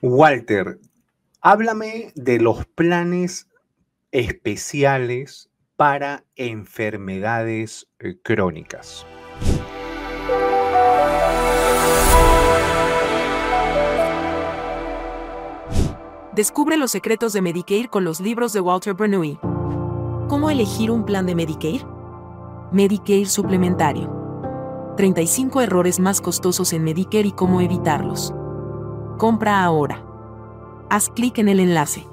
Walter, háblame de los planes especiales para enfermedades eh, crónicas. Descubre los secretos de Medicare con los libros de Walter Bernoulli. ¿Cómo elegir un plan de Medicare? Medicare suplementario. 35 errores más costosos en Medicare y cómo evitarlos. Compra ahora. Haz clic en el enlace.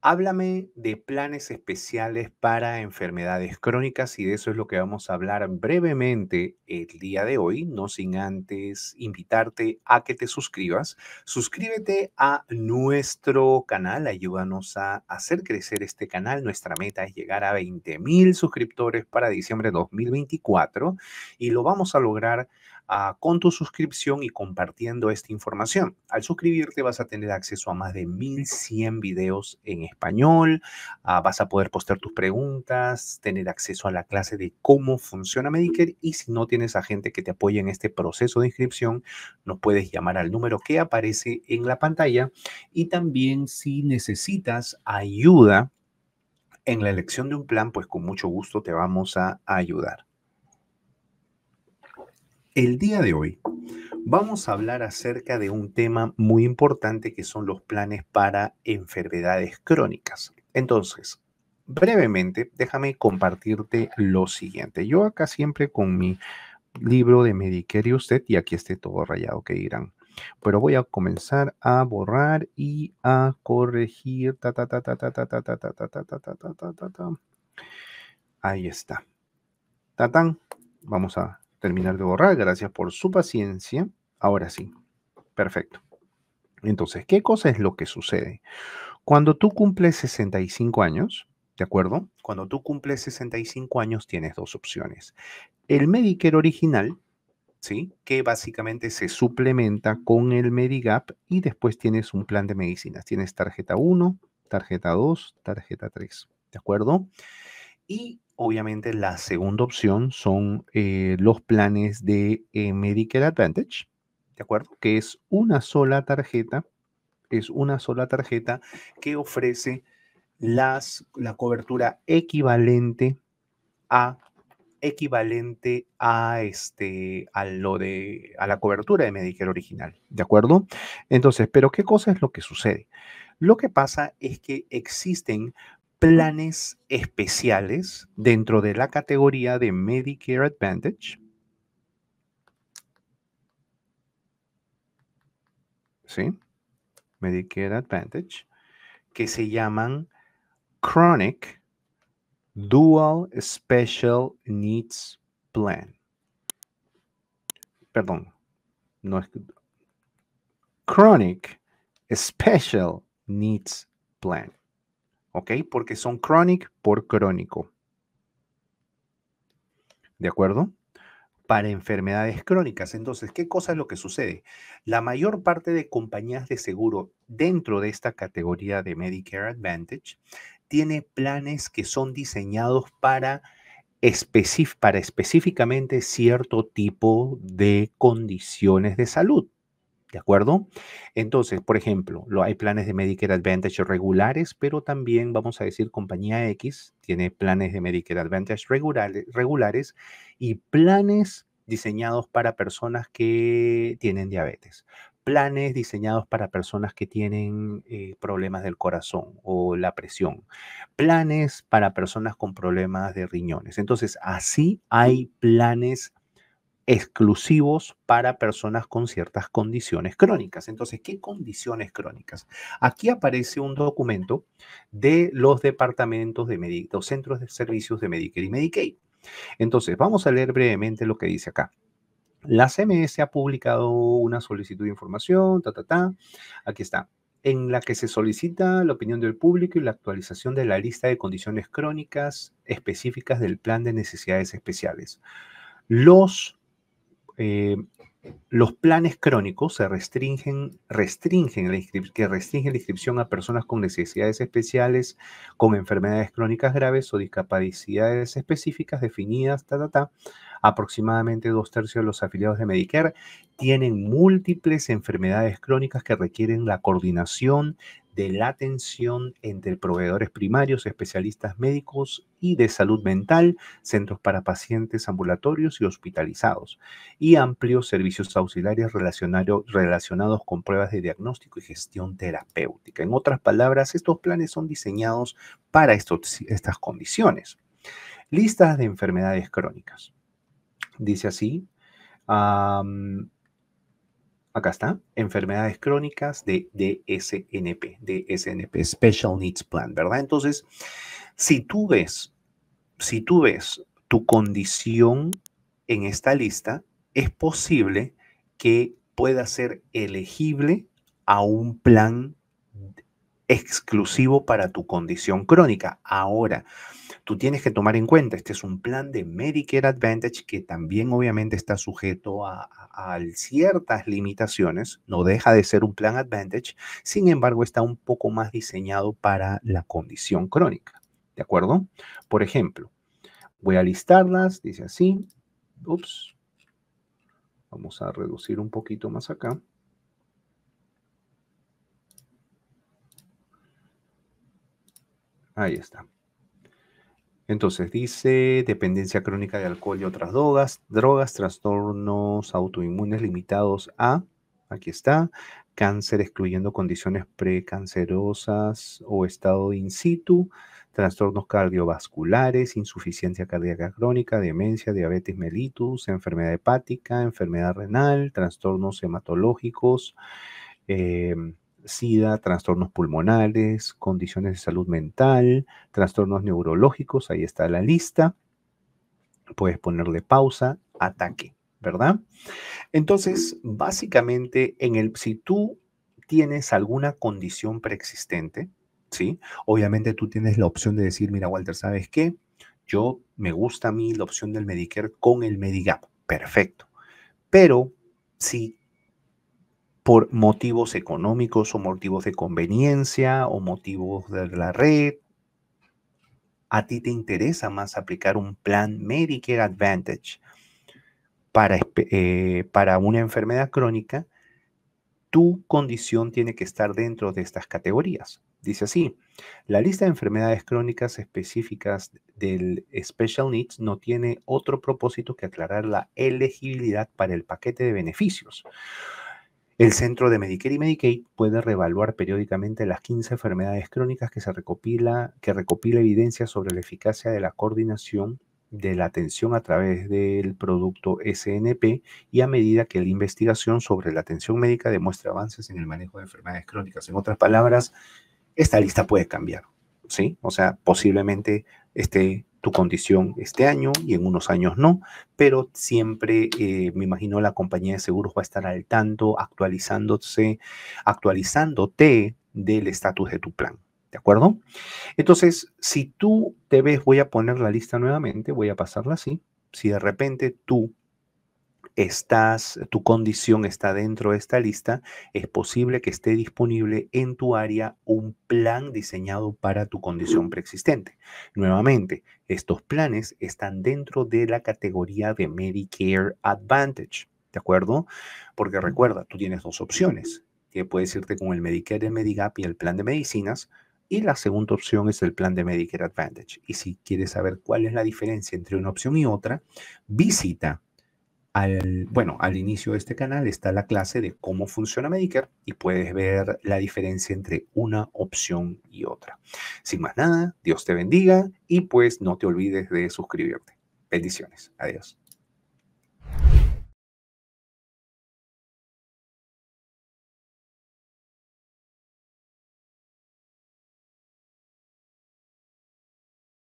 Háblame de planes especiales para enfermedades crónicas y de eso es lo que vamos a hablar brevemente el día de hoy, no sin antes invitarte a que te suscribas. Suscríbete a nuestro canal, ayúdanos a hacer crecer este canal. Nuestra meta es llegar a 20 mil suscriptores para diciembre de 2024 y lo vamos a lograr Ah, con tu suscripción y compartiendo esta información. Al suscribirte vas a tener acceso a más de 1100 videos en español, ah, vas a poder postear tus preguntas, tener acceso a la clase de cómo funciona Medicare y si no tienes a gente que te apoye en este proceso de inscripción, nos puedes llamar al número que aparece en la pantalla y también si necesitas ayuda en la elección de un plan, pues con mucho gusto te vamos a ayudar. El día de hoy vamos a hablar acerca de un tema muy importante que son los planes para enfermedades crónicas. Entonces, brevemente, déjame compartirte lo siguiente. Yo acá siempre con mi libro de Medicare y usted, y aquí esté todo rayado que dirán. Pero voy a comenzar a borrar y a corregir. Ahí está. Tatán. Vamos a terminar de borrar. Gracias por su paciencia. Ahora sí. Perfecto. Entonces, ¿qué cosa es lo que sucede? Cuando tú cumples 65 años, ¿de acuerdo? Cuando tú cumples 65 años tienes dos opciones. El Medicare original, ¿sí? Que básicamente se suplementa con el Medigap y después tienes un plan de medicinas. Tienes tarjeta 1, tarjeta 2, tarjeta 3, ¿de acuerdo? Y Obviamente la segunda opción son eh, los planes de eh, Medicare Advantage, ¿de acuerdo? Que es una sola tarjeta, es una sola tarjeta que ofrece las, la cobertura equivalente a equivalente a este a lo de a la cobertura de Medicare original, ¿de acuerdo? Entonces, pero qué cosa es lo que sucede? Lo que pasa es que existen planes especiales dentro de la categoría de Medicare Advantage. ¿Sí? Medicare Advantage, que se llaman Chronic Dual Special Needs Plan. Perdón, no es Chronic Special Needs Plan. ¿ok? Porque son chronic por crónico. ¿De acuerdo? Para enfermedades crónicas. Entonces, ¿qué cosa es lo que sucede? La mayor parte de compañías de seguro dentro de esta categoría de Medicare Advantage tiene planes que son diseñados para, para específicamente cierto tipo de condiciones de salud. ¿De acuerdo? Entonces, por ejemplo, lo, hay planes de Medicare Advantage regulares, pero también vamos a decir compañía X tiene planes de Medicare Advantage regulares, regulares y planes diseñados para personas que tienen diabetes, planes diseñados para personas que tienen eh, problemas del corazón o la presión, planes para personas con problemas de riñones. Entonces, así hay planes exclusivos para personas con ciertas condiciones crónicas. Entonces, ¿qué condiciones crónicas? Aquí aparece un documento de los departamentos de Medicare, los centros de servicios de Medicare y Medicaid. Entonces, vamos a leer brevemente lo que dice acá. La CMS ha publicado una solicitud de información, ta, ta, ta. Aquí está en la que se solicita la opinión del público y la actualización de la lista de condiciones crónicas específicas del plan de necesidades especiales. Los eh, los planes crónicos se restringen, restringen que restringen la inscripción a personas con necesidades especiales, con enfermedades crónicas graves o discapacidades específicas definidas, ta, ta, ta. Aproximadamente dos tercios de los afiliados de Medicare tienen múltiples enfermedades crónicas que requieren la coordinación de la atención entre proveedores primarios, especialistas médicos y de salud mental, centros para pacientes ambulatorios y hospitalizados, y amplios servicios auxiliares relacionados con pruebas de diagnóstico y gestión terapéutica. En otras palabras, estos planes son diseñados para estas condiciones. Listas de enfermedades crónicas. Dice así acá está, enfermedades crónicas de DSNP, DSNP, Special Needs Plan, ¿verdad? Entonces, si tú ves, si tú ves tu condición en esta lista, es posible que pueda ser elegible a un plan exclusivo para tu condición crónica. Ahora, tú tienes que tomar en cuenta, este es un plan de Medicare Advantage que también obviamente está sujeto a, ciertas limitaciones, no deja de ser un plan Advantage, sin embargo está un poco más diseñado para la condición crónica, ¿de acuerdo? Por ejemplo, voy a listarlas, dice así, ups, vamos a reducir un poquito más acá. Ahí está. Entonces dice dependencia crónica de alcohol y otras drogas, drogas, trastornos autoinmunes limitados a, aquí está, cáncer excluyendo condiciones precancerosas o estado in situ, trastornos cardiovasculares, insuficiencia cardíaca crónica, demencia, diabetes mellitus, enfermedad hepática, enfermedad renal, trastornos hematológicos, eh, SIDA, trastornos pulmonares, condiciones de salud mental, trastornos neurológicos, ahí está la lista. Puedes ponerle pausa, ataque, ¿verdad? Entonces, básicamente, en el, si tú tienes alguna condición preexistente, ¿sí? Obviamente tú tienes la opción de decir, mira, Walter, ¿sabes qué? Yo me gusta a mí la opción del Medicare con el Medigap. Perfecto. Pero si por motivos económicos o motivos de conveniencia o motivos de la red. A ti te interesa más aplicar un plan Medicare Advantage para, eh, para una enfermedad crónica. Tu condición tiene que estar dentro de estas categorías. Dice así, la lista de enfermedades crónicas específicas del Special Needs no tiene otro propósito que aclarar la elegibilidad para el paquete de beneficios. El Centro de Medicare y Medicaid puede reevaluar periódicamente las 15 enfermedades crónicas que, se recopila, que recopila evidencia sobre la eficacia de la coordinación de la atención a través del producto SNP y a medida que la investigación sobre la atención médica demuestra avances en el manejo de enfermedades crónicas. En otras palabras, esta lista puede cambiar, ¿sí? O sea, posiblemente esté tu condición este año y en unos años no, pero siempre eh, me imagino la compañía de seguros va a estar al tanto, actualizándose, actualizándote del estatus de tu plan. ¿De acuerdo? Entonces, si tú te ves, voy a poner la lista nuevamente, voy a pasarla así. Si de repente tú estás, tu condición está dentro de esta lista, es posible que esté disponible en tu área un plan diseñado para tu condición preexistente. Nuevamente, estos planes están dentro de la categoría de Medicare Advantage, ¿de acuerdo? Porque recuerda, tú tienes dos opciones. Que puedes irte con el Medicare, de Medigap y el plan de medicinas, y la segunda opción es el plan de Medicare Advantage. Y si quieres saber cuál es la diferencia entre una opción y otra, visita bueno, al inicio de este canal está la clase de cómo funciona Medicare y puedes ver la diferencia entre una opción y otra. Sin más nada, Dios te bendiga y pues no te olvides de suscribirte. Bendiciones. Adiós.